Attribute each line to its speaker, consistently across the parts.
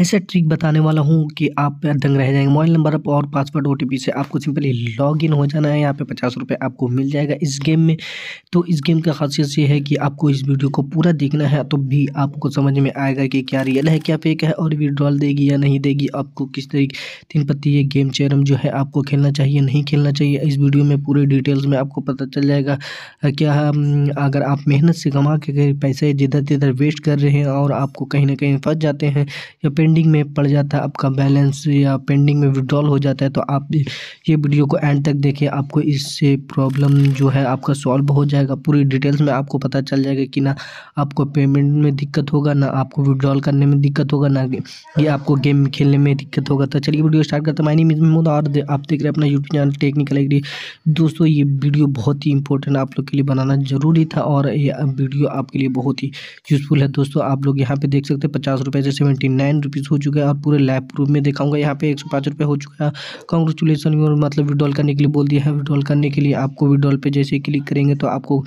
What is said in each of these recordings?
Speaker 1: ऐसा ट्रिक बताने वाला हूँ कि आप दंग रह जाएंगे मोबाइल नंबर और पासवर्ड ओ से आपको सिंपली लॉग इन हो जाना है यहाँ पे पचास रुपये आपको मिल जाएगा इस गेम में तो इस गेम का खासियत ये है कि आपको इस वीडियो को पूरा देखना है तो भी आपको समझ में आएगा कि क्या रियल है क्या फेक है और विड्रॉल देगी या नहीं देगी आपको किस तरीके तीन पत्ती ये गेम चेरम जो है आपको खेलना चाहिए नहीं खेलना चाहिए इस वीडियो में पूरे डिटेल्स में आपको पता चल जाएगा क्या अगर आप मेहनत से कमा के पैसे जिधर तिधर वेस्ट कर रहे हैं और आपको कहीं ना कहीं फंस जाते हैं या पेंडिंग में पड़ जाता है आपका बैलेंस या पेंडिंग में विड्रॉल हो जाता है तो आप ये वीडियो को एंड तक देखें आपको इससे प्रॉब्लम जो है आपका सॉल्व हो जाएगा पूरी डिटेल्स में आपको पता चल जाएगा कि ना आपको पेमेंट में दिक्कत होगा ना आपको विड्रॉल करने में दिक्कत होगा ना ये आपको गेम खेलने में दिक्कत होगा तो चलिए वीडियो स्टार्ट करते हैं मायनी महमूद और आप देख रहे हैं अपना यूट्यूब चैनल टेक्निकल एग्री दोस्तों ये वीडियो बहुत ही इंपॉर्टेंट आप लोग के लिए बनाना ज़रूरी था और ये वीडियो आपके लिए बहुत ही यूज़फुल है दोस्तों आप लोग यहाँ पे देख सकते हैं पचास रुपये से सेवेंटी नाइन नाइन रुपीज़ हो चुका है और पूरे लैब प्रूफ में दिखाऊंगा यहाँ पे एक सौ पाँच रुपये हो चुका है कॉन्ग्रेचुलेसन मतलब विड्रॉल करने के लिए बोल दिया है विड्रॉल करने के लिए आपको विड्रॉल पे जैसे क्लिक करेंगे तो आपको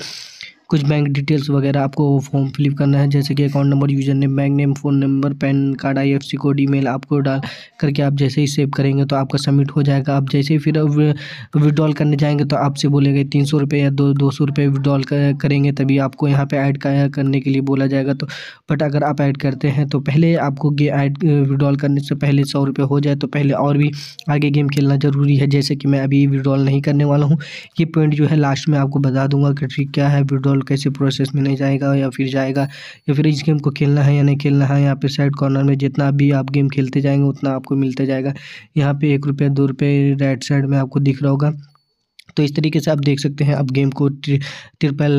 Speaker 1: कुछ बैंक डिटेल्स वगैरह आपको फॉर्म फिलअप करना है जैसे कि account number user name bank name phone number PAN card I F C code email आपको डाल करके आप जैसे ही सेव करेंगे तो आपका सबमिट हो जाएगा आप जैसे ही फिर विड्रॉल करने जाएंगे तो आपसे बोलेंगे तीन सौ रुपये या दो दो सौ रुपये विड्रॉल करेंगे तभी आपको यहाँ पर ऐड करने के लिए बोला जाएगा तो बट अगर आप ऐड करते हैं तो पहले आपको ऐड विड्रॉल करने से पहले सौ रुपये हो जाए तो पहले और भी आगे गेम खेलना ज़रूरी है जैसे कि मैं अभी विड्रॉल नहीं करने वाला हूँ ये पॉइंट जो है लास्ट में आपको बता दूंगा कि ठीक क्या है विड्रॉल बॉल कैसे प्रोसेस में नहीं जाएगा या फिर जाएगा या फिर इस गेम को खेलना है या नहीं खेलना है यहाँ पे साइड कॉर्नर में जितना भी आप गेम खेलते जाएंगे उतना आपको मिलता जाएगा यहाँ पे एक रुपये दो रुपये राइट साइड में आपको दिख रहा होगा तो इस तरीके से आप देख सकते हैं अब गेम को ट्रिपल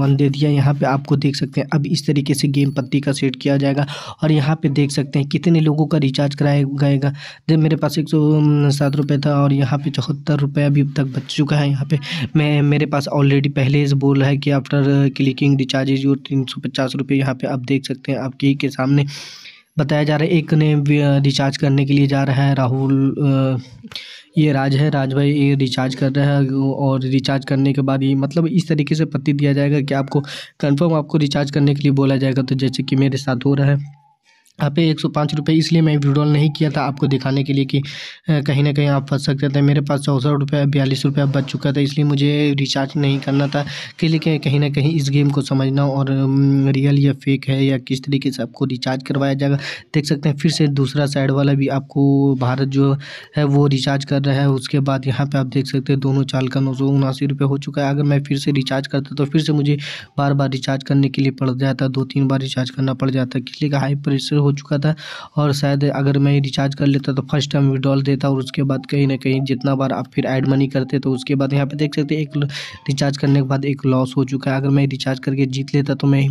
Speaker 1: वन दे दिया यहाँ पे आपको देख सकते हैं अब इस तरीके से गेम पत्ती का सेट किया जाएगा और यहाँ पे देख सकते हैं कितने लोगों का रिचार्ज कराया जाएगा जब मेरे पास एक सौ सात रुपये था और यहाँ पे चौहत्तर रुपये अभी तक बच चुका है यहाँ पे मैं मेरे पास ऑलरेडी पहले से बोल रहा है कि आफ्टर क्लिकिंग रिचार्ज इज तीन सौ पचास रुपये यहाँ पर आप देख सकते हैं आपके के सामने बताया जा रहा है एक ने रिचार्ज करने के लिए जा रहा है राहुल ये राज है राज भाई ये रिचार्ज कर रहे हैं और रिचार्ज करने के बाद ये मतलब इस तरीके से पत्ती दिया जाएगा कि आपको कंफर्म आपको रिचार्ज करने के लिए बोला जाएगा तो जैसे कि मेरे साथ हो रहा है यहाँ पे एक सौ पाँच रुपये इसलिए मैं विड्रॉल नहीं किया था आपको दिखाने के लिए कि कहीं ना कहीं आप फंस सकते थे मेरे पास चौंसठ रुपये बयालीस रुपये बच चुका था इसलिए मुझे रिचार्ज नहीं करना था कि लेकिन कहीं ना कहीं इस गेम को समझना और रियल या फेक है या किस तरीके से आपको रिचार्ज करवाया जाएगा देख सकते हैं फिर से दूसरा साइड वाला भी आपको भारत जो है वो रिचार्ज कर रहा है उसके बाद यहाँ पर आप देख सकते हैं दोनों चाल का नौ सौ उनासी रुपये हो चुका है अगर मैं फिर से रिचार्ज करता तो फिर से मुझे बार बार रिचार्ज करने के लिए पड़ जाता दो तीन बार रिचार्ज करना पड़ जाता किसी का हाई प्रेशर हो चुका था और शायद अगर मैं रिचार्ज कर लेता तो फर्स्ट टाइम विड्रॉल देता और उसके बाद कहीं ना कहीं जितना बार आप फिर ऐड मनी करते तो उसके बाद यहाँ पर देख सकते एक रिचार्ज करने के बाद एक लॉस हो चुका है अगर मैं रिचार्ज करके जीत लेता तो मैं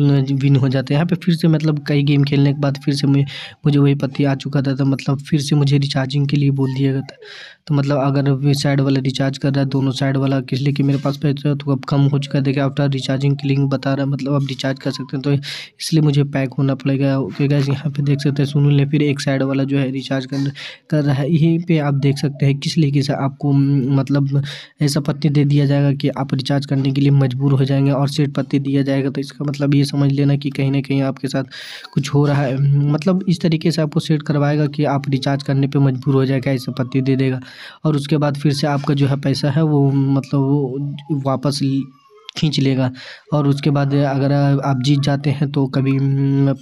Speaker 1: विन हो जाते हैं यहाँ पे फिर से मतलब कई गेम खेलने के बाद फिर से मुझे मुझे वही पत्ती आ चुका था तो मतलब फिर से मुझे रिचार्जिंग के लिए बोल दिया गया था तो मतलब अगर साइड वाला रिचार्ज कर रहा है दोनों साइड वाला किस लिए कि मेरे पास पैसे तो अब कम हो चुका है देखिए आफ्टर रिचार्जिंग की लिंक बता रहा है मतलब आप रिचार्ज कर सकते हैं तो इसलिए मुझे पैक होना पड़ेगा ओके गैस यहाँ पे देख सकते हैं सुनू ले फिर एक साइड वाला जो है रिचार्ज कर कर रहा है यहीं पर आप देख सकते हैं किस लिए किसा आपको मतलब ऐसा पत्ती दे दिया जाएगा कि आप रिचार्ज करने के लिए मजबूर हो जाएंगे और सेट पत्ती दिया जाएगा तो इसका मतलब ये समझ लेना कि कहीं ना कहीं आपके साथ कुछ हो रहा है मतलब इस तरीके से आपको सेट करवाएगा कि आप रिचार्ज करने पर मजबूर हो जाएगा ऐसे पत्ती दे देगा और उसके बाद फिर से आपका जो है पैसा है वो मतलब वो वापस खींच लेगा और उसके बाद अगर आप जीत जाते हैं तो कभी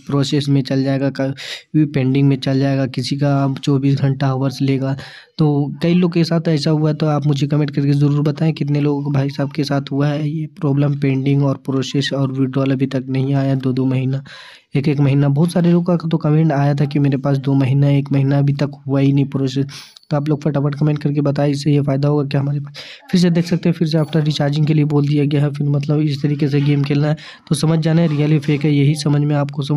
Speaker 1: प्रोसेस में चल जाएगा कभी पेंडिंग में चल जाएगा किसी का चौबीस घंटा आवर्स लेगा तो कई लोग के साथ ऐसा हुआ तो आप मुझे कमेंट करके ज़रूर बताएं कितने लोगों को भाई साहब के साथ हुआ है ये प्रॉब्लम पेंडिंग और प्रोसेस और विड्रॉल अभी तक नहीं आया दो दो महीना एक एक महीना बहुत सारे लोगों का तो कमेंट आया था कि मेरे पास दो महीना एक महीना अभी तक हुआ ही नहीं प्रोसेस तो आप लोग फटाफट कमेंट करके बताएं इससे ये फ़ायदा होगा क्या हमारे पास फिर से देख सकते हैं फिर से आफ्टर रिचार्जिंग के लिए बोल दिया गया है फिर मतलब इस तरीके से गेम खेलना है तो समझ जाना है रियली फेक है यही समझ में आपको समझ